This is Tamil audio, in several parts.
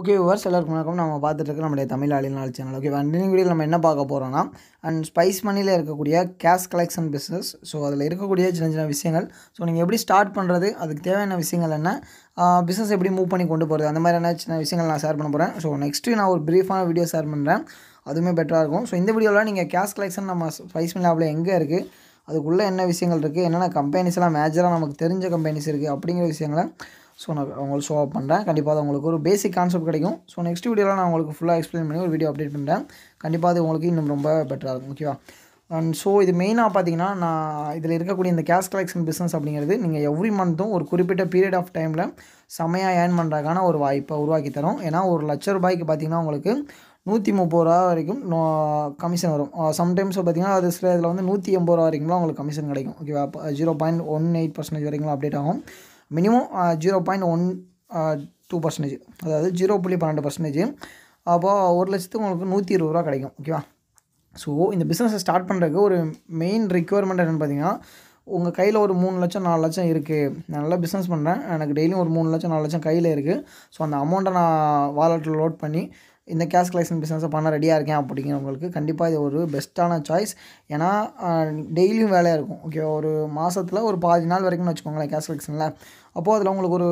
ஓகே விவர்ஸ் எல்லாருக்கும் வணக்கம் நம்ம பார்த்துட்டு இருக்க நம்முடைய தமிழ் அழிநாள் சேனல் ஓகே அன்றைய வீடியோ நம்ம என்ன பார்க்க போகிறோம்னா அண்ட் ஸ்பைஸ் மணியில் இருக்கக்கூடிய கேஷ் கலெக்ஷன் பிஸ்னஸ் ஸோ அதில் இருக்கக்கூடிய சின்ன சின்ன விஷயங்கள் ஸோ நீங்கள் எப்படி ஸ்டார்ட் பண்ணுறது அதுக்கு தேவையான விஷயங்கள் என்ன பிஸ்னஸ் எப்படி மூவ் பண்ணி கொண்டு போகிறது அந்த மாதிரியான சின்ன விஷயங்கள் நான் ஷேர் பண்ண போகிறேன் ஸோ நெக்ஸ்ட்டு நான் ஒரு ப்ரீஃபான வீடியோ ஷேர் பண்ணுறேன் அதுவுமே பெட்டராக இருக்கும் ஸோ இந்த வீடியோவில் நீங்கள் கேஷ் கலெக்ஷன் நம்ம ஸ்பைஸ் மணி ஆப்பில் எங்கே இருக்குது அதுக்குள்ளே என்ன விஷயங்கள் இருக்குது என்னென்ன கம்பெனிஸ்லாம் மேஜராக நமக்கு தெரிஞ்ச கம்பெனிஸ் இருக்குது அப்படிங்கிற விஷயங்களை ஸோ நான் அவங்களுக்கு ஷோ ஆஃப் பண்ணுறேன் கண்டிப்பாக அது உங்களுக்கு ஒரு பேசிக் கான்செப்ட் கிடைக்கும் ஸோ நெக்ஸ்ட் வீடியோவில் நான் உங்களுக்கு ஃபுல்லாக எக்ஸ்பிளைன் பண்ணி ஒரு வீடியோ அப்டேட் பண்ணுறேன் கண்டிப்பாக அது உங்களுக்கு இன்னும் ரொம்ப பெட்டராக இருக்கும் ஓகேவா அண்ட் ஸோ இது மெயினாக பார்த்தீங்கன்னா நான் இதில் இருக்கக்கூடிய இந்த கேஷ் கலெக்ஷன் பிஸ்னஸ் அப்படிங்கிறது நீங்கள் எவ்ரி மந்த்தும் ஒரு குறிப்பிட்ட பீரியட் ஆஃப் டைமில் செமையாக ஏர்ன் பண்ணுறதுக்கான ஒரு வாய்ப்பை உருவாக்கி தரும் ஏன்னா ஒரு லட்ச ரூபாய்க்கு பார்த்தீங்கன்னா உங்களுக்கு நூற்றி முப்பது ரூபா வரைக்கும் கமிஷன் வரும் சம்டைம்ஸ் பார்த்தீங்கன்னா அது சில இதில் வந்து நூற்றி எண்பது ரூபா வரைக்கும்லாம் உங்களுக்கு கமிஷன் கிடைக்கும் ஓகேவா zero point one eight percentage வரைக்கும் அப்டேட் ஆகும் minimum zero point one two percentage அதாவது ஜீரோ புள்ளி பன்னெண்டு பர்சன்டேஜ் அப்போது ஒரு லட்சத்துக்கு உங்களுக்கு நூற்றி இருபது ரூபா கிடைக்கும் ஓகேவா ஸோ இந்த பிஸ்னஸை ஸ்டார்ட் பண்ணுறதுக்கு ஒரு மெயின் ரிக்குவயர்மெண்ட் என்னென்னு பார்த்தீங்கன்னா உங்கள் கையில் ஒரு மூணு லட்சம் நாலு லட்சம் இருக்குது நான் நல்லா பிஸ்னஸ் பண்ணுறேன் எனக்கு டெய்லியும் ஒரு மூணு லட்சம் நாலு லட்சம் கையில் இருக்குது ஸோ அந்த அமௌண்ட்டை நான் வாலெட்டில் லோட் பண்ணி இந்த கேஷ் கலெக்ஷன் பிஸ்னஸை பண்ண ரெடியாக இருக்கேன் அப்படிங்கிறவங்களுக்கு கண்டிப்பாக இது ஒரு பெஸ்ட்டான சாய்ஸ் ஏன்னா டெய்லியும் வேலையாக இருக்கும் ஓகே ஒரு மாதத்தில் ஒரு பாதி நாள் வரைக்கும்னு வச்சுக்கோங்களேன் கேஷ் கலெக்ஷனில் அப்போது அதில் உங்களுக்கு ஒரு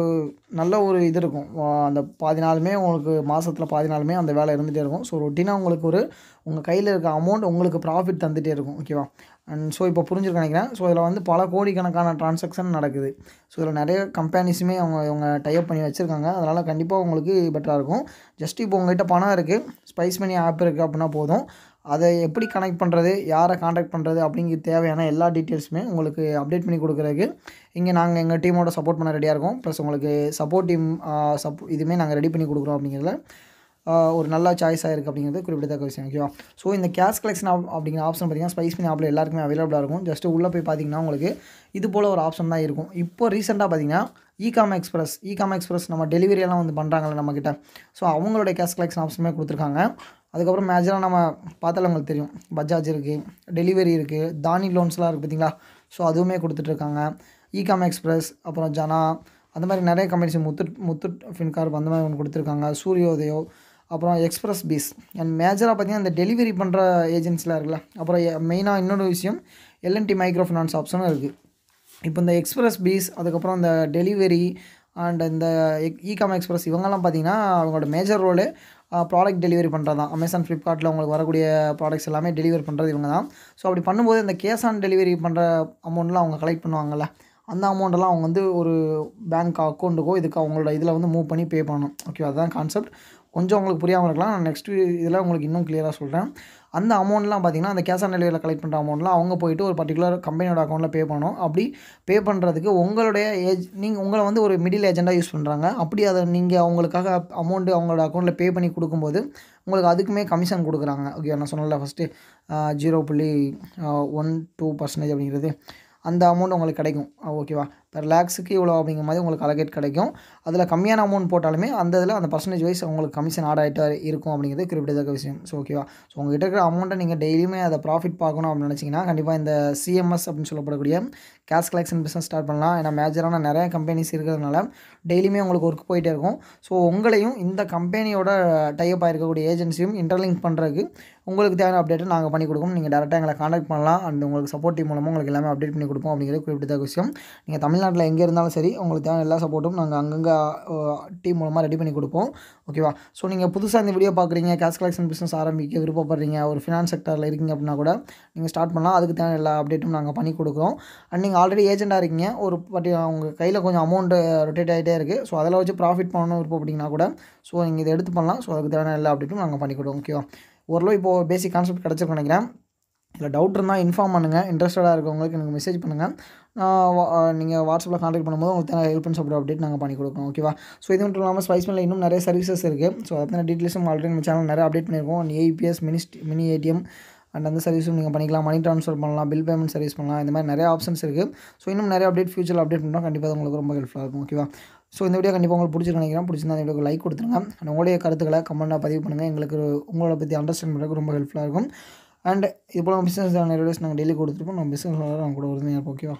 நல்ல ஒரு இது இருக்கும் அந்த பாதி நாளுமே உங்களுக்கு மாதத்தில் பாதி நாளுமே அந்த வேலை இருந்துகிட்டே இருக்கும் ஸோ ரொட்டீனாக உங்களுக்கு ஒரு உங்கள் கையில் இருக்க அமௌண்ட் உங்களுக்கு ப்ராஃபிட் தந்துகிட்டே இருக்கும் ஓகேவா அண்ட் ஸோ இப்போ புரிஞ்சிருக்கு நினைக்கிறேன் ஸோ இதில் வந்து பல கோடிக்கணக்கான ட்ரான்சாக்ஷன் நடக்குது ஸோ இதில் நிறைய கம்பெனிஸுமே அவங்க இவங்க டைப் பண்ணி வச்சுருக்காங்க அதனால் கண்டிப்பாக உங்களுக்கு பெட்டராக இருக்கும் ஜஸ்ட் இப்போ உங்கள்கிட்ட பணம் இருக்குது ஸ்பைஸ் மணி ஆப் இருக்குது அப்படின்னா போதும் அதை எப்படி கனெக்ட் பண்ணுறது யாரை காண்டாக்ட் பண்ணுறது அப்படிங்கிற தேவையான எல்லா டீட்டெயில்ஸுமே உங்களுக்கு அப்டேட் பண்ணி கொடுக்குறதுக்கு இங்கே நாங்கள் எங்கள் டீமோட சப்போர்ட் பண்ண ரெடியாக இருக்கோம் ப்ளஸ் உங்களுக்கு சப்போர்ட் டீம் சப் இதுவுமே நாங்கள் ரெடி பண்ணி கொடுக்குறோம் அப்படிங்கிறத ஒரு நல்ல சாய்ஸ் ஆயிருக்கு அப்படிங்கிறது குறிப்பிடத்தக்க விஷயம் ஓகேவா ஸோ இந்த கேஷ் கலெக்ஷன் அப்படிங்கிற ஆப்ஷன் பார்த்திங்கன்னா ஸ்பைஸ் மினி ஆப்பில் எல்லாருக்குமே அவைலபிளாக இருக்கும் ஜஸ்ட்டு உள்ளே போய் பார்த்தீங்கன்னா உங்களுக்கு இது போல் ஒரு ஆப்ஷன் தான் இருக்கும் இப்போ ரீசெண்டாக பார்த்தீங்கன்னா இகாம் எக்ஸ்பிரஸ் இகாம் எக்ஸ்பிரஸ் நம்ம டெலிவரியெல்லாம் வந்து பண்ணுறாங்கல்ல நம்மக்கிட்ட ஸோ அவங்களுடைய கேஷ் கலெக்ஷன் ஆப்ஷனுமே கொடுத்துருக்காங்க அதுக்கப்புறம் மேஜராக நம்ம பார்த்தாலும் உங்களுக்கு தெரியும் பஜாஜ் இருக்குது டெலிவரி இருக்குது தானி லோன்ஸ்லாம் இருக்குது பார்த்தீங்களா ஸோ அதுவுமே கொடுத்துட்ருக்காங்க இகாம் எக்ஸ்பிரஸ் அப்புறம் ஜனா அந்த மாதிரி நிறைய கம்பெனிஸ் முத்து முத்து ஃபின்கார்ப் அந்த மாதிரி ஒன்று கொடுத்துருக்காங்க சூரியோதயோ அப்புறம் எக்ஸ்ப்ரெஸ் பீஸ் அண்ட் மேஜராக பார்த்தீங்கன்னா இந்த டெலிவரி பண்ணுற ஏஜென்சியில் இருக்குல்ல அப்புறம் மெயினாக இன்னொரு விஷயம் எல்என்டி மைக்ரோ ஃபினான்ஸ் ஆப்ஷனும் இருக்குது இப்போ இந்த எக்ஸ்ப்ரெஸ் பீஸ் அதுக்கப்புறம் இந்த டெலிவரி அண்ட் இந்த இகாம் e, எக்ஸ்பிரஸ் இவங்கெல்லாம் பார்த்திங்கன்னா அவங்களோட மேஜர் ரோலு ப்ராடக்ட் டெலிவரி பண்ணுறது தான் அமேசான் ஃப்ளிப்கார்ட்டில் அவங்களுக்கு வரக்கூடிய ப்ராடக்ட்ஸ் எல்லாமே டெலிவரி பண்ணுறது இவங்க தான் ஸோ அப்படி பண்ணும்போது இந்த கேஷ் ஆன் டெலிவரி பண்ணுற அமௌண்ட்லாம் அவங்க கலெக்ட் பண்ணுவாங்கள்ல அந்த அமௌண்ட்டெல்லாம் அவங்க வந்து ஒரு பேங்க் அக்கௌண்ட்டுக்கோ இதுக்கு அவங்களோட இதில் வந்து மூவ் பண்ணி பே பண்ணணும் ஓகே அதுதான் கான்செப்ட் கொஞ்சம் உங்களுக்கு புரியாமல் இருக்கலாம் நான் நெக்ஸ்ட் இதில் உங்களுக்கு இன்னும் கிளியராக சொல்கிறேன் அந்த அமௌண்ட்லாம் பார்த்தீங்கன்னா அந்த கேஷ் ஆன் டெலிவரியில் கலெக்ட் பண்ணுற அமௌண்ட்லாம் அவங்க போயிட்டு ஒரு பர்டிகுலர் கம்பெனியோட அக்கௌண்ட்டில் பே பண்ணணும் அப்படி பே பண்ணுறதுக்கு உங்களுடைய ஏஜ் நீங்கள் உங்களை வந்து ஒரு மிடில் ஏஜெண்டாக யூஸ் பண்ணுறாங்க அப்படி அதை நீங்கள் அவங்களுக்காக அமௌண்ட்டு அவங்களோட அக்கௌண்ட்டில் பே பண்ணி கொடுக்கும்போது உங்களுக்கு அதுக்குமே கமிஷன் கொடுக்குறாங்க ஓகே நான் சொன்னல ஃபஸ்ட்டு ஜீரோ புள்ளி ஒன் டூ பர்சன்டேஜ் அப்படிங்கிறது அந்த அமௌண்ட் உங்களுக்கு கிடைக்கும் ஓகேவா பெர் லேக்ஸுக்கு இவ்வளோ அப்படிங்கிற மாதிரி உங்களுக்கு அலகேட் கிடைக்கும் அதில் கம்மியான அமௌண்ட் போட்டாலுமே அந்த இதில் அந்த பர்சன்டேஜ் வைஸ் உங்களுக்கு கமிஷன் ஆட் ஆகிட்டு இருக்கும் அப்படிங்கிறது குறிப்பிடத்தக்க விஷயம் ஸோ ஓகேவா ஸோ உங்கள்கிட்ட இருக்கிற அமௌண்ட்டை நீங்கள் டெய்லியுமே அதை ப்ராஃபிட் பார்க்கணும் அப்படின்னு நினச்சிங்கன்னா கண்டிப்பாக இந்த சிஎம்எஸ் அப்படின்னு சொல்லப்படக்கூடிய கேஷ் கலெக்ஷன் பிஸ்னஸ் ஸ்டார்ட் பண்ணலாம் ஏன்னா மேஜரான நிறைய கம்பெனிஸ் இருக்கிறதுனால டெய்லியுமே உங்களுக்கு ஒர்க் போயிட்டே இருக்கும் ஸோ உங்களையும் இந்த கம்பெனியோட டைப் ஆகிருக்கக்கூடிய ஏஜென்சியும் இன்டர்லிங்க் பண்ணுறதுக்கு உங்களுக்கு தேவையான அப்டேட்டை நாங்கள் பண்ணி கொடுக்கோம் நீங்கள் டேரெக்டாக எங்களை காண்டாக்ட் பண்ணலாம் அண்ட் உங்களுக்கு சப்போர்ட் டீம் மூலமாக உங்களுக்கு எல்லாமே அப்டேட் பண்ணி கொடுப்போம் அப்படிங்கிறது குறிப்பிட்டதாக விஷயம் நீங்கள் தமிழ் தமிழ்நாட்டில் எங்கே இருந்தாலும் சரி உங்களுக்கு தேவையான எல்லா சப்போர்ட்டும் நாங்கள் அங்கங்கே டீம் மூலமாக ரெடி பண்ணி கொடுப்போம் ஓகேவா ஸோ நீங்கள் புதுசாக இந்த வீடியோ பார்க்குறீங்க கேஷ் கலெக்ஷன் பிஸ்னஸ் ஆரம்பிக்க விருப்பப்படுறீங்க ஒரு ஃபினான்ஸ் செக்டரில் இருக்கீங்க அப்படின்னா கூட நீங்கள் ஸ்டார்ட் பண்ணலாம் அதுக்கு தேவையான எல்லா அப்டேட்டும் நாங்கள் பண்ணி கொடுக்குறோம் அண்ட் நீங்கள் ஆல்ரெடி ஏஜென்ட்டாக இருக்கீங்க ஒரு பட்டி உங்கள் கையில் கொஞ்சம் அமௌண்ட்டு ரொட்டேட் ஆகிட்டே இருக்குது ஸோ அதில் வச்சு ப்ராஃபிட் பண்ணணும் விருப்பப்பட்டீங்கன்னா கூட ஸோ நீங்கள் இதை எடுத்து பண்ணலாம் ஸோ அதுக்கு தேவையான எல்லா அப்டேட்டும் நாங்கள் பண்ணி கொடுவோம் ஓகேவா ஓரளவு இப்போது பேசிக் கான்செப்ட் கிடச்சிருக்கோம் நினைக்கிறேன் இல்லை டவுட் இருந்தால் இன்ஃபார்ம் பண்ணுங்கள் இன்ட்ரெஸ்டடாக இருக்கவங்களுக்கு எனக்கு மெசேஜ் பண்ணுங்கள் நீங்கள் வாட்ஸ்அப்பில் காண்டாக்ட் பண்ணும்போது உங்களுக்கு தேவை ஹெல்ப் அண்ட் சொல்கிற அப்டேட் நாங்கள் பண்ணி கொடுக்குறோம் ஓகேவா ஸோ இது மட்டும் இல்லாமல் ஸ்பைஸ் மேலே இன்னும் நிறைய சர்வீசஸ் இருக்குது ஸோ அதை டீட்டெயில்ஸும் ஆல்ரெடி நம்ம சேனல் நிறைய அப்டேட் பண்ணியிருக்கோம் ஏபிஎஸ் மினிஸ்ட் மினி ஏடிஎம் அண்ட் அந்த சர்வீஸும் நீங்கள் பண்ணிக்கலாம் மணி ட்ரான்ஸ்ஃபர் பண்ணலாம் பில் பேமெண்ட் சர்வீஸ் பண்ணலாம் இந்த மாதிரி நிறைய ஆப்ஷன்ஸ் இருக்குது ஸோ இன்னும் நிறைய அப்டேட் ஃபியூச்சர் அப்டேட் பண்ணால் கண்டிப்பாக உங்களுக்கு ரொம்ப ஹெல்ப்ஃபுல்லாக இருக்கும் ஓகேவா ஸோ இந்த வீடியோ கண்டிப்பாக உங்களுக்கு பிடிச்சிருக்கு நினைக்கிறேன் பிடிச்சிருந்தா இந்த லைக் கொடுத்துருங்க உங்களுடைய கருத்துக்களை கமெண்ட்டாக பதிவு பண்ணுங்கள் எங்களுக்கு உங்களை பற்றி அண்டர்ஸ்டாண்ட் பண்ணுறதுக்கு ரொம்ப ஹெல்ப்ஃபுல்லாக இருக்கும் அண்ட் இப்போ பிஸ்னஸ் அட்வைஸ் நாங்கள் டெய்லி கொடுத்துருப்போம் நம்ம பிஸ்னஸ் நாங்கள் கூட வருது ஓகேவா